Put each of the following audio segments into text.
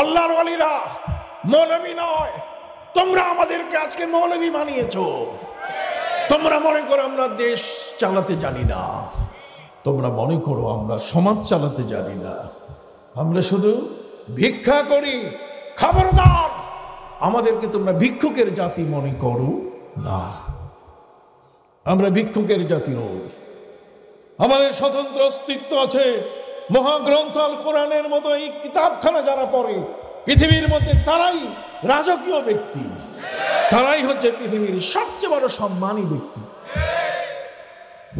আল্লাহর ওয়ালিরা মৌলবী নয় তোমরা আমাদেরকে আজকে মৌলবী বানিয়েছ তোমরা মনে করো আমরা দেশ চালাতে জানি না তোমরা মনে করো আমরা সমাজ চালাতে জানি না আমরা শুধু ভিক্ষা করি খাবারদার আমাদেরকে তোমরা ভিক্ষুকের জাতি মনে করো না আমরা ভিক্ষুকের জাতি নই আমাদের স্বতন্ত্র অস্তিত্ব আছে মহাগ্রন্থ আল কোরআনের মতো এই কিতাবখানা যারা পড়ে পৃথিবীর মধ্যে তারাই রাজকীয় ব্যক্তি তারাই হচ্ছে পৃথিবীর সবচেয়ে বড় সম্মানী ব্যক্তি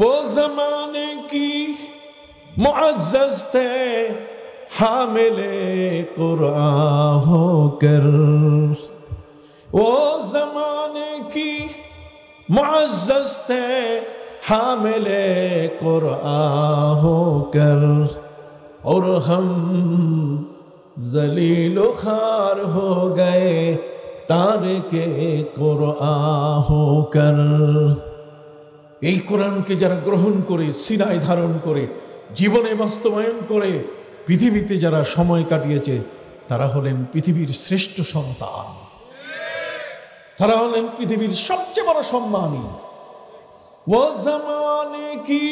ও জমানে কি মুআজ্জাজতে হামেলে কুরআন হোকর ও জমানে কি معزز تھے حامل قرآن और हम जलील खार हो गए तारे के हो कर এই কোরআনকে যারা গ্রহণ করে সিনায় ধারণ করে জীবনে বাস্তবায়ন করে পৃথিবীতে যারা সময় কাটিয়েছে তারা হলেন পৃথিবীর শ্রেষ্ঠ সন্তান তারা হলেন পৃথিবীর সবচেয়ে বড় সম্মানী ও জামানে কি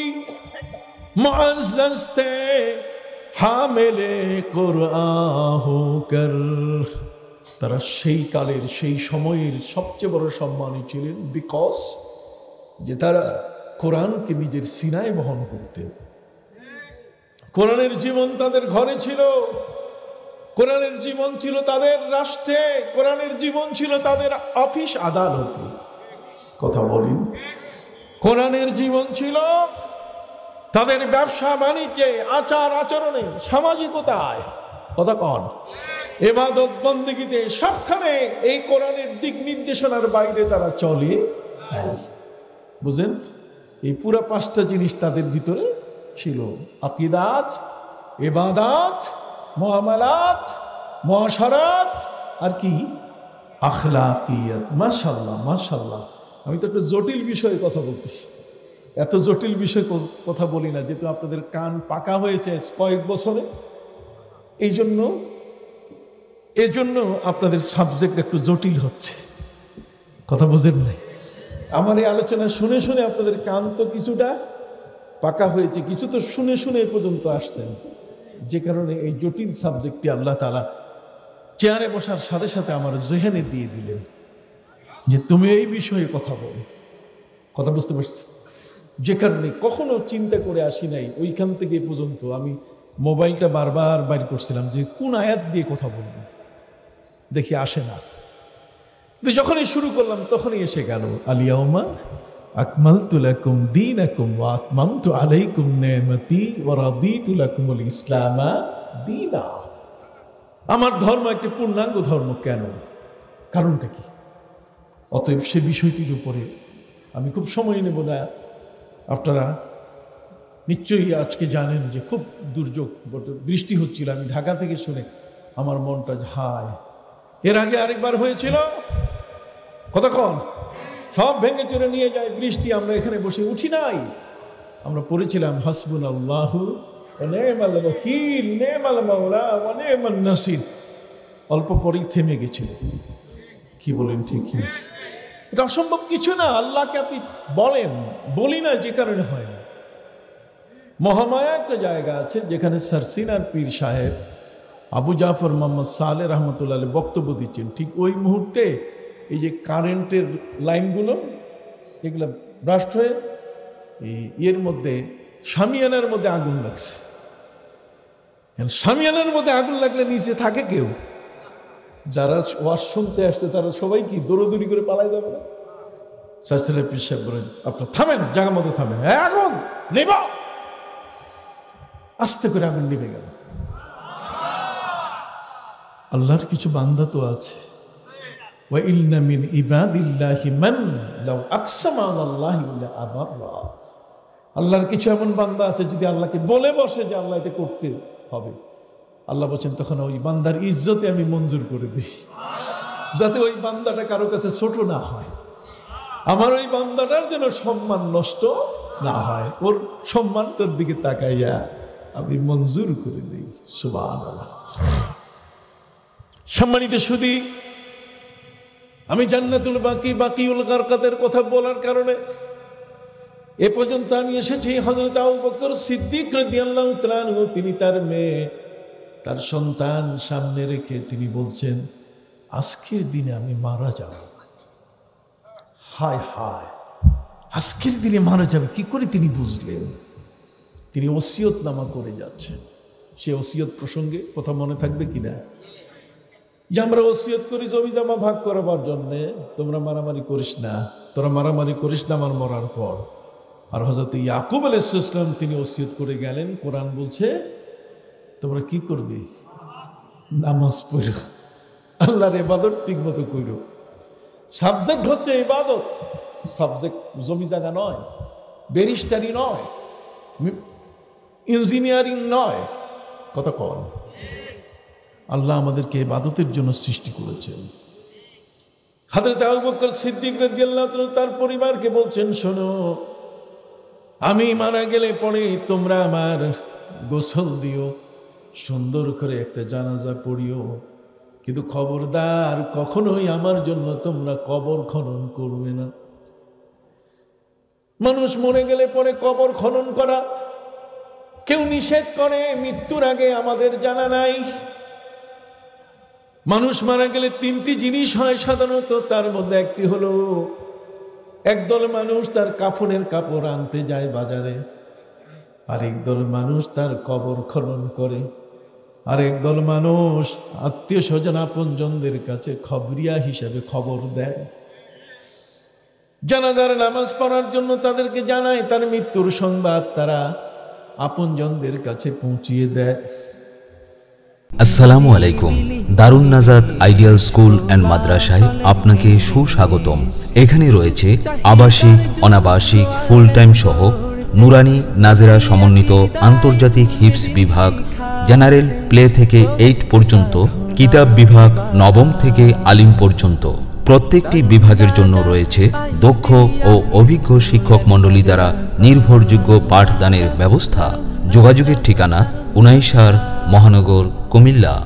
মাজাস্তে হামেলে কোরআহু কর তারা সেই কালের সেই সময়ের সবচেয়ে বড় সম্মানী ছিলেন বিকজ যে তারা কোরআনকে নিজের সিনায় বহন করতেন কোরআনের জীবন তাদের ঘরে ছিল কোরআনের জীবন ছিল তাদের রাষ্ট্রে কোরআনের জীবন ছিল তাদের অফিস আদালতে কথা বলেন কোরআনের জীবন ছিল তাদের ব্যবসা বাণিজ্যে আচার আচরণে সামাজিকতায় কথা কন এবাদত বন্দিগিতে সবখানে এই কোরআনের দিক নির্দেশনার বাইরে তারা চলে বুঝেন এই পুরা পাঁচটা জিনিস তাদের ভিতরে ছিল আকিদাত এবাদাত মহামালাত মহাসারাত আর কি আখলাকিয়াত মাসাল্লাহ মাসাল্লাহ আমি তো একটা জটিল বিষয়ে কথা বলতেছি এত জটিল বিষয় কথা বলি না যেহেতু আপনাদের কান পাকা হয়েছে কয়েক বছরে এই জন্য এজন্য আপনাদের সাবজেক্ট একটু জটিল হচ্ছে কথা বুঝেন নাই আমার এই আলোচনা শুনে শুনে আপনাদের কান তো কিছুটা পাকা হয়েছে কিছু তো শুনে শুনে এ পর্যন্ত আসছেন যে কারণে এই জটিল সাবজেক্টটি আল্লাহ তালা চেয়ারে বসার সাথে সাথে আমার জেহেনে দিয়ে দিলেন যে তুমি এই বিষয়ে কথা বলো কথা বুঝতে পারছি যে কারণে কখনো চিন্তা করে আসি নাই ওইখান থেকে পর্যন্ত আমি মোবাইলটা বারবার বাইর করছিলাম যে কোন আয়াত দিয়ে কথা বলবো দেখি আসে না কিন্তু যখনই শুরু করলাম তখনই এসে গেল আলিয়াউমা আকমাল তুলাকুম দিন আকুম আকমাম তু আলাইকুম নেমতি ওরাদি তুলাকুমুল ইসলামা দিনা আমার ধর্ম একটি পূর্ণাঙ্গ ধর্ম কেন কারণটা কি অতএব সে বিষয়টির উপরে আমি খুব সময় নেব না আপনারা নিশ্চয়ই আজকে জানেন যে খুব দুর্যোগ বৃষ্টি হচ্ছিল আমি ঢাকা থেকে শুনে আমার মনটা ঝায় এর আগে আরেকবার হয়েছিল কতক্ষণ সব ভেঙে চড়ে নিয়ে যায় বৃষ্টি আমরা এখানে বসে উঠি নাই আমরা পড়েছিলাম হাসবুল আল্লাহ অল্প পরেই থেমে গেছিল কি বলেন ঠিক এটা অসম্ভব কিছু না আল্লাহকে আপনি বলেন বলি না যে কারণে হয় মহামায়া একটা জায়গা আছে যেখানে সারসিনার পীর সাহেব আবু জাফর মোহাম্মদ সালে রহমতুল্লাহ বক্তব্য দিচ্ছেন ঠিক ওই মুহূর্তে এই যে কারেন্টের লাইনগুলো এগুলো ব্রাস্ট হয়ে ইয়ের মধ্যে সামিয়ানার মধ্যে আগুন লাগছে সামিয়ানার মধ্যে আগুন লাগলে নিচে থাকে কেউ যারা ওয়াজ শুনতে আসছে তারা সবাই কি দৌড়দৌড়ি করে পালাই যাবে না শাস্ত্রের পিসাব বলেন আপনার থামেন জায়গা মতো থামেন হ্যাঁ আগুন নেব আস্তে করে আগুন নিবে গেল আল্লাহর কিছু বান্দা তো আছে মিন ইবাদিল্লাহি মান লাউ আকসামা আল্লাহি ইল্লা আবাল্লাহ আল্লাহর কিছু এমন বান্দা আছে যদি আল্লাহকে বলে বসে যে আল্লাহ এটা করতে হবে আল্লাহ বলছেন তখন ওই বান্দার ইজ্জতে আমি মঞ্জুর করে দিই যাতে ওই বান্দাটা কারো কাছে ছোট না হয় আমার ওই বান্দাটার যেন সম্মান নষ্ট না হয় ওর সম্মানটার দিকে তাকাইয়া আমি মঞ্জুর করে দিই সুবাহ সম্মানিত সুদী আমি জান্নাতুল বাকি বাকি কাদের কথা বলার কারণে এ পর্যন্ত আমি এসেছি হজরত আউ বকর সিদ্দিক তিনি তার মেয়ে তার সন্তান সামনে রেখে তিনি বলছেন আজকের দিনে আমি মারা যাব হায় হায় আজকের দিনে মারা যাবে কি করে তিনি বুঝলেন তিনি ওসিয়ত নামা করে যাচ্ছেন সে ওসিয়ত প্রসঙ্গে কথা মনে থাকবে কিনা যে আমরা ওসিয়ত করি জমি জামা ভাগ করাবার জন্যে তোমরা মারামারি করিস না তোরা মারামারি করিস না আমার মরার পর আর হজরত ইয়াকুব আলাইসলাম তিনি ওসিয়ত করে গেলেন কোরআন বলছে তোমরা কি করবে নামাজ পড়ো আল্লাহর এবাদত ঠিক মতো করো সাবজেক্ট হচ্ছে ইবাদত সাবজেক্ট জমি জায়গা নয় ব্যারিস্টারি নয় ইঞ্জিনিয়ারিং নয় কথা কল আল্লাহ আমাদেরকে ইবাদতের জন্য সৃষ্টি করেছেন হাজরত আবু সিদ্দিক তার পরিবারকে বলছেন শোনো আমি মারা গেলে পরে তোমরা আমার গোসল দিও সুন্দর করে একটা জানাজা পড়িও কিন্তু খবরদার কখনোই আমার জন্য তোমরা কবর খনন করবে না মানুষ মরে গেলে পরে কবর খনন করা কেউ নিষেধ করে মৃত্যুর আগে আমাদের জানা নাই মানুষ মারা গেলে তিনটি জিনিস হয় সাধারণত তার মধ্যে একটি হলো একদল মানুষ তার কাফনের কাপড় আনতে যায় বাজারে আর একদল মানুষ তার কবর খনন করে আর একদল মানুষ আত্মীয় স্বজন আপনজনদের কাছে খবরিয়া হিসাবে খবর দেয় জানাজার নামাজ পড়ার জন্য তাদেরকে জানায় তার মৃত্যুর সংবাদ তারা আপনজনদের কাছে পৌঁছিয়ে দেয় আসসালামু আলাইকুম দারুন নাজাদ আইডিয়াল স্কুল অ্যান্ড মাদ্রাসায় আপনাকে সুস্বাগতম এখানে রয়েছে আবাসিক অনাবাসিক ফুল টাইম সহ নুরানি নাজেরা সমন্বিত আন্তর্জাতিক হিপস বিভাগ জেনারেল প্লে থেকে এইট পর্যন্ত কিতাব বিভাগ নবম থেকে আলিম পর্যন্ত প্রত্যেকটি বিভাগের জন্য রয়েছে দক্ষ ও অভিজ্ঞ শিক্ষক মণ্ডলী দ্বারা নির্ভরযোগ্য পাঠদানের ব্যবস্থা যোগাযোগের ঠিকানা উনাইশার মহানগর কুমিল্লা